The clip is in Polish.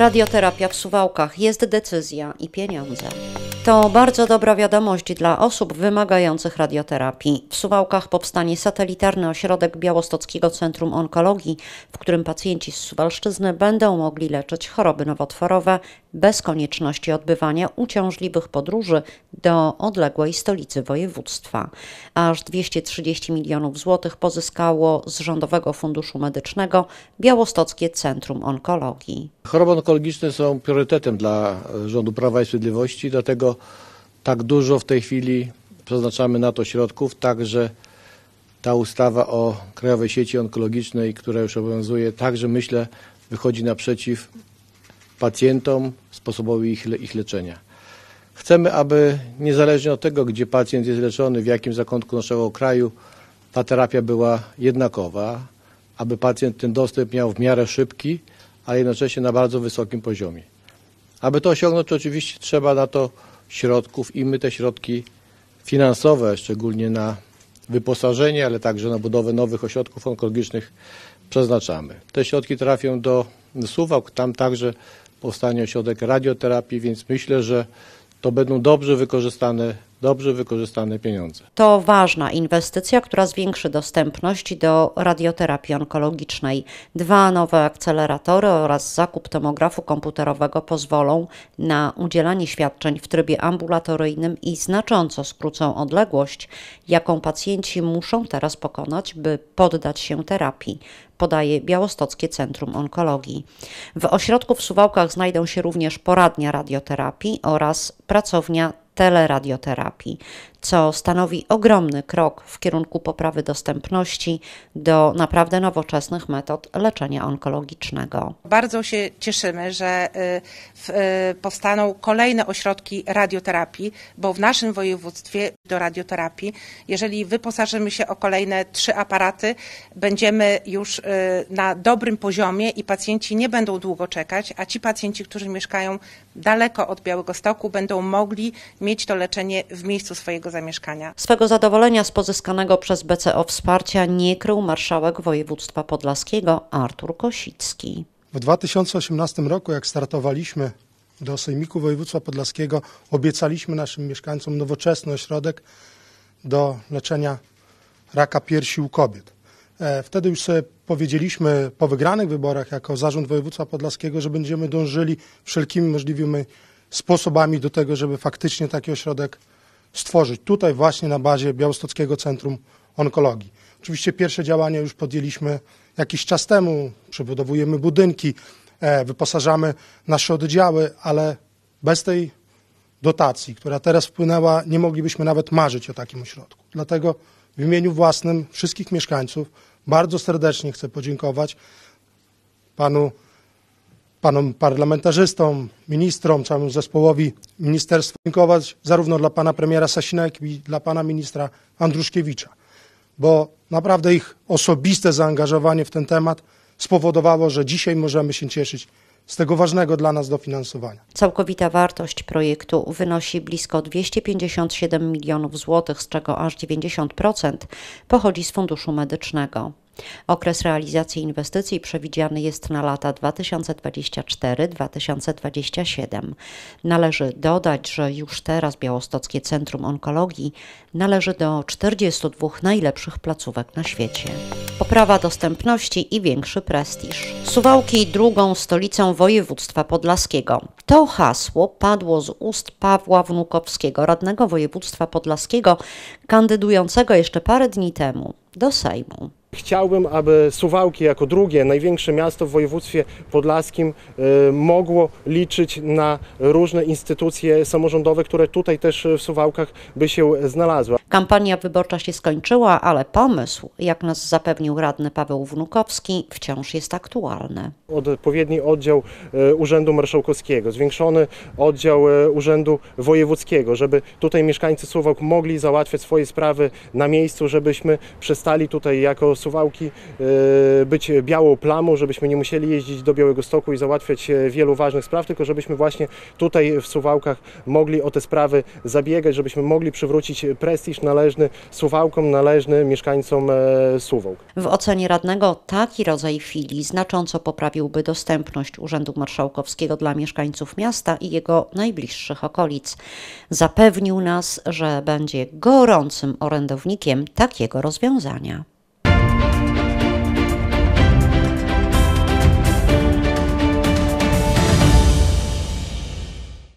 Radioterapia w Suwałkach jest decyzja i pieniądze. To bardzo dobra wiadomość dla osób wymagających radioterapii. W Suwałkach powstanie satelitarny ośrodek Białostockiego Centrum Onkologii, w którym pacjenci z Suwalszczyzny będą mogli leczyć choroby nowotworowe bez konieczności odbywania uciążliwych podróży do odległej stolicy województwa. Aż 230 milionów złotych pozyskało z Rządowego Funduszu Medycznego Białostockie Centrum Onkologii. Choroba Onkologiczne są priorytetem dla e, rządu Prawa i Sprawiedliwości, dlatego tak dużo w tej chwili przeznaczamy na to środków, także ta ustawa o Krajowej Sieci Onkologicznej, która już obowiązuje, także myślę wychodzi naprzeciw pacjentom, sposobowi ich, ich leczenia. Chcemy, aby niezależnie od tego, gdzie pacjent jest leczony, w jakim zakątku naszego kraju, ta terapia była jednakowa, aby pacjent ten dostęp miał w miarę szybki, a jednocześnie na bardzo wysokim poziomie. Aby to osiągnąć, oczywiście trzeba na to środków i my te środki finansowe, szczególnie na wyposażenie, ale także na budowę nowych ośrodków onkologicznych przeznaczamy. Te środki trafią do Suwałk, tam także powstanie ośrodek radioterapii, więc myślę, że to będą dobrze wykorzystane dobrze wykorzystane pieniądze. To ważna inwestycja, która zwiększy dostępność do radioterapii onkologicznej. Dwa nowe akceleratory oraz zakup tomografu komputerowego pozwolą na udzielanie świadczeń w trybie ambulatoryjnym i znacząco skrócą odległość, jaką pacjenci muszą teraz pokonać, by poddać się terapii podaje Białostockie Centrum Onkologii. W ośrodku w Suwałkach znajdą się również poradnia radioterapii oraz pracownia teleradioterapii, co stanowi ogromny krok w kierunku poprawy dostępności do naprawdę nowoczesnych metod leczenia onkologicznego. Bardzo się cieszymy, że y, y, powstaną kolejne ośrodki radioterapii, bo w naszym województwie do radioterapii, jeżeli wyposażymy się o kolejne trzy aparaty, będziemy już y, na dobrym poziomie i pacjenci nie będą długo czekać, a ci pacjenci, którzy mieszkają daleko od Białego Stoku, będą mogli mieć mieć to leczenie w miejscu swojego zamieszkania. Swego zadowolenia z pozyskanego przez BCO wsparcia nie krył marszałek województwa podlaskiego Artur Kosicki. W 2018 roku, jak startowaliśmy do Sejmiku Województwa Podlaskiego, obiecaliśmy naszym mieszkańcom nowoczesny ośrodek do leczenia raka piersi u kobiet. E, wtedy już sobie powiedzieliśmy po wygranych wyborach jako zarząd województwa podlaskiego, że będziemy dążyli wszelkimi możliwymi sposobami do tego, żeby faktycznie taki ośrodek stworzyć. Tutaj właśnie na bazie Białostockiego Centrum Onkologii. Oczywiście pierwsze działania już podjęliśmy jakiś czas temu. Przebudowujemy budynki, e, wyposażamy nasze oddziały, ale bez tej dotacji, która teraz wpłynęła, nie moglibyśmy nawet marzyć o takim ośrodku. Dlatego w imieniu własnym wszystkich mieszkańców bardzo serdecznie chcę podziękować panu panom parlamentarzystom, ministrom, całemu zespołowi ministerstwa dziękować zarówno dla pana premiera Sasina, jak i dla pana ministra Andruszkiewicza, bo naprawdę ich osobiste zaangażowanie w ten temat spowodowało, że dzisiaj możemy się cieszyć z tego ważnego dla nas dofinansowania. Całkowita wartość projektu wynosi blisko 257 milionów złotych, z czego aż 90% pochodzi z Funduszu Medycznego. Okres realizacji inwestycji przewidziany jest na lata 2024-2027. Należy dodać, że już teraz Białostockie Centrum Onkologii należy do 42 najlepszych placówek na świecie. Poprawa dostępności i większy prestiż. Suwałki drugą stolicą województwa podlaskiego. To hasło padło z ust Pawła Wnukowskiego, radnego województwa podlaskiego, kandydującego jeszcze parę dni temu do Sejmu. Chciałbym, aby Suwałki jako drugie największe miasto w województwie podlaskim y, mogło liczyć na różne instytucje samorządowe, które tutaj też w Suwałkach by się znalazły. Kampania wyborcza się skończyła, ale pomysł, jak nas zapewnił radny Paweł Wnukowski, wciąż jest aktualny. Odpowiedni oddział y, Urzędu Marszałkowskiego, zwiększony oddział y, Urzędu Wojewódzkiego, żeby tutaj mieszkańcy Suwałk mogli załatwiać swoje sprawy na miejscu, żebyśmy przestali tutaj jako suwałki e, być białą plamą, żebyśmy nie musieli jeździć do Białego Stoku i załatwiać e, wielu ważnych spraw, tylko żebyśmy właśnie tutaj w Suwałkach mogli o te sprawy zabiegać, żebyśmy mogli przywrócić prestiż należny Suwałkom, należny mieszkańcom e, Suwałk. W ocenie radnego taki rodzaj chwili znacząco poprawiłby dostępność Urzędu Marszałkowskiego dla mieszkańców miasta i jego najbliższych okolic. Zapewnił nas, że będzie gorącym orędownikiem takiego rozwiązania.